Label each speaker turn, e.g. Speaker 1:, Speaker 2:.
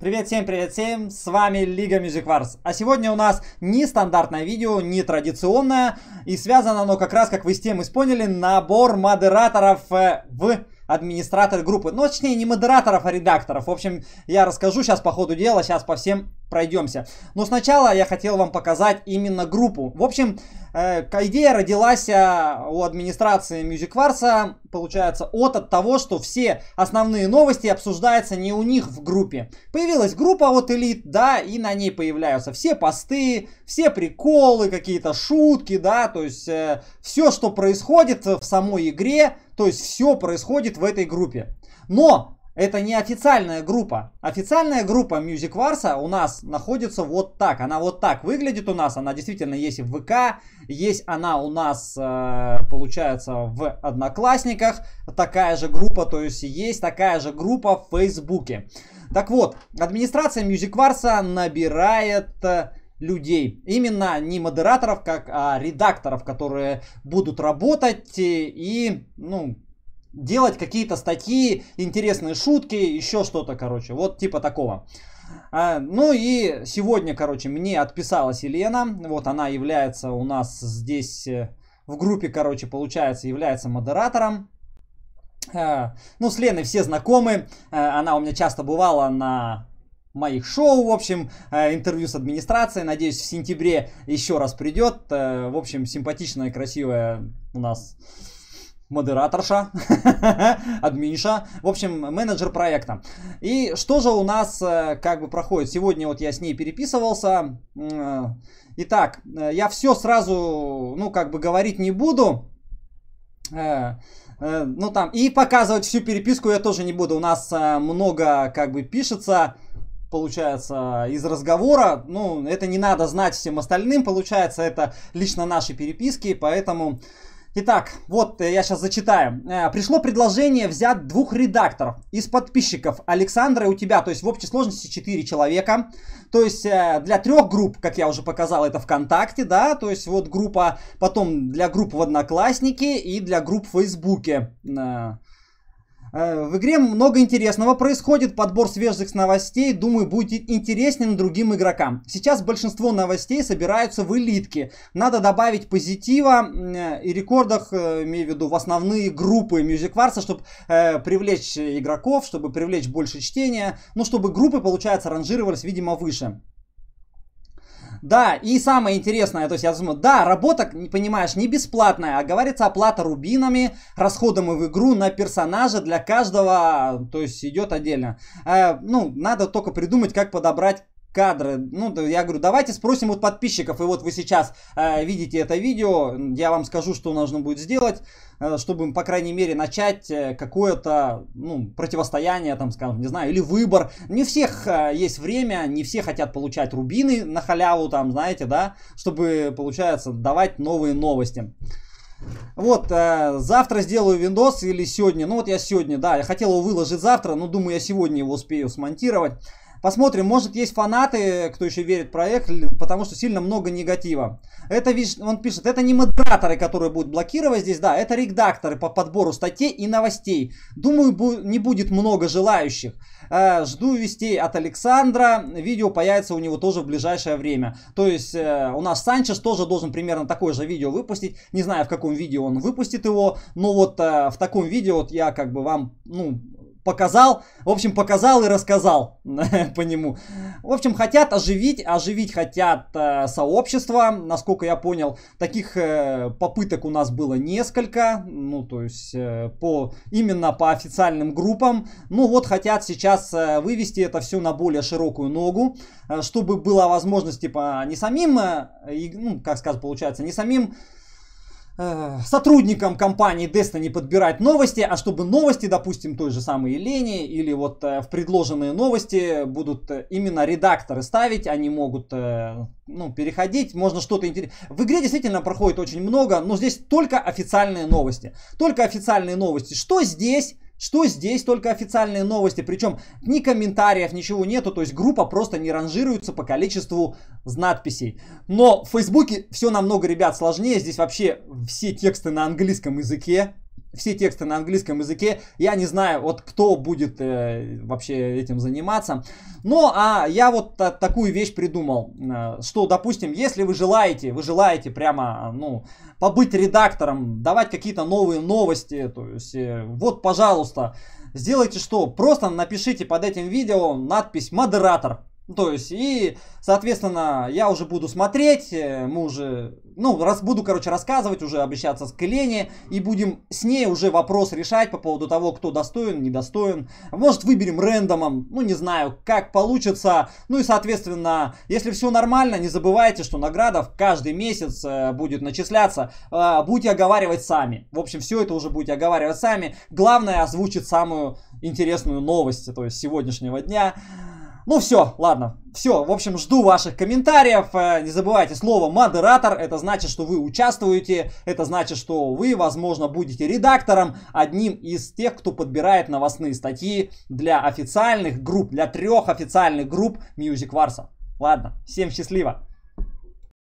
Speaker 1: Привет всем, привет всем, с вами Лига Music Wars. А сегодня у нас не стандартное видео, не традиционное, и связано оно как раз, как вы с тем и поняли, набор модераторов э, в администратор группы. Ну, точнее, не модераторов, а редакторов. В общем, я расскажу сейчас по ходу дела, сейчас по всем пройдемся. Но сначала я хотел вам показать именно группу. В общем, э, идея родилась э, у администрации MusicWars, получается, от, от того, что все основные новости обсуждаются не у них в группе. Появилась группа от элит, да, и на ней появляются все посты, все приколы, какие-то шутки, да, то есть э, все, что происходит в самой игре, то есть все происходит в этой группе. Но это не официальная группа. Официальная группа Music Wars у нас находится вот так. Она вот так выглядит у нас. Она действительно есть в ВК. Есть она у нас, э, получается, в Одноклассниках. Такая же группа, то есть есть такая же группа в Фейсбуке. Так вот, администрация Music Wars набирает э, людей. Именно не модераторов, как а редакторов, которые будут работать э, и, ну, делать какие-то статьи, интересные шутки, еще что-то, короче. Вот типа такого. А, ну и сегодня, короче, мне отписалась Елена. Вот она является у нас здесь э, в группе, короче, получается, является модератором. А, ну, с Леной все знакомы. А, она у меня часто бывала на моих шоу, в общем, интервью с администрацией. Надеюсь, в сентябре еще раз придет. Э, в общем, симпатичная, красивая у нас модераторша, админша, в общем, менеджер проекта. И что же у нас э, как бы проходит? Сегодня вот я с ней переписывался. Э, итак, э, я все сразу, ну, как бы говорить не буду. Ну, там, и показывать всю переписку я тоже не буду. У нас много, как бы, пишется получается, из разговора. Ну, это не надо знать всем остальным, получается, это лично наши переписки, поэтому Итак, вот э, я сейчас зачитаю. Э, пришло предложение взять двух редакторов из подписчиков. Александра и у тебя, то есть в общей сложности 4 человека. То есть э, для трех групп, как я уже показал, это ВКонтакте, да, то есть вот группа, потом для групп в Одноклассники и для групп в Фейсбуке. Э, в игре много интересного происходит, подбор свежих новостей, думаю, будет интересен другим игрокам. Сейчас большинство новостей собираются в элитке. Надо добавить позитива э, и рекордах, э, имею в виду, в основные группы Music Wars, чтобы э, привлечь игроков, чтобы привлечь больше чтения, ну, чтобы группы, получается, ранжировались, видимо, выше. Да, и самое интересное, то есть я думаю, да, работа, понимаешь, не бесплатная, а говорится оплата рубинами, расходами в игру на персонажа для каждого, то есть идет отдельно. Э, ну, надо только придумать, как подобрать кадры. Ну, я говорю, давайте спросим вот подписчиков. И вот вы сейчас э, видите это видео. Я вам скажу, что нужно будет сделать, э, чтобы, по крайней мере, начать э, какое-то ну, противостояние, там, скажем, не знаю, или выбор. Не всех э, есть время, не все хотят получать рубины на халяву, там, знаете, да, чтобы, получается, давать новые новости. Вот, э, завтра сделаю Windows или сегодня. Ну вот я сегодня, да, я хотел его выложить завтра, но думаю, я сегодня его успею смонтировать. Посмотрим, может есть фанаты, кто еще верит в проект, потому что сильно много негатива. Это, он пишет, это не модераторы, которые будут блокировать здесь, да, это редакторы по подбору статей и новостей. Думаю, не будет много желающих. Э, жду вестей от Александра, видео появится у него тоже в ближайшее время. То есть э, у нас Санчес тоже должен примерно такое же видео выпустить. Не знаю, в каком видео он выпустит его, но вот э, в таком видео вот я как бы вам, ну, показал, в общем, показал и рассказал по нему. В общем, хотят оживить, оживить хотят э, сообщество, насколько я понял. Таких э, попыток у нас было несколько, ну, то есть, э, по, именно по официальным группам. Ну, вот хотят сейчас э, вывести это все на более широкую ногу, э, чтобы была возможность, типа, не самим, э, и, ну, как сказать, получается, не самим Э, сотрудникам компании Destiny подбирать новости, а чтобы новости, допустим, той же самой Елене или вот э, в предложенные новости будут э, именно редакторы ставить, они могут ну, переходить, можно что-то интересное. В игре действительно проходит очень много, но здесь только официальные новости. Только официальные новости. Что здесь что здесь только официальные новости, причем ни комментариев, ничего нету, то есть группа просто не ранжируется по количеству надписей. Но в Фейсбуке все намного, ребят, сложнее, здесь вообще все тексты на английском языке, все тексты на английском языке. Я не знаю, вот кто будет э, вообще этим заниматься. Ну, а я вот та- такую вещь придумал, э, что, допустим, если вы желаете, вы желаете прямо, ну, побыть редактором, давать какие-то новые новости, то есть, э, вот, пожалуйста, сделайте что? Просто напишите под этим видео надпись «Модератор». Ну, то есть, и, соответственно, я уже буду смотреть, э, мы уже, ну, раз буду, короче, рассказывать, уже обещаться с Келени, и будем с ней уже вопрос решать по поводу того, кто достоин, недостоин. Может, выберем рендомом, ну, не знаю, как получится. Ну, и, соответственно, если все нормально, не забывайте, что награда в каждый месяц э, будет начисляться. А, будете оговаривать сами. В общем, все это уже будете оговаривать сами. Главное, озвучить самую интересную новость, э, то есть, сегодняшнего дня. Ну все, ладно, все, в общем, жду ваших комментариев. Э, не забывайте слово модератор. Это значит, что вы участвуете. Это значит, что вы, возможно, будете редактором, одним из тех, кто подбирает новостные статьи для официальных групп, для трех официальных групп Music Варса. Ладно, всем счастливо!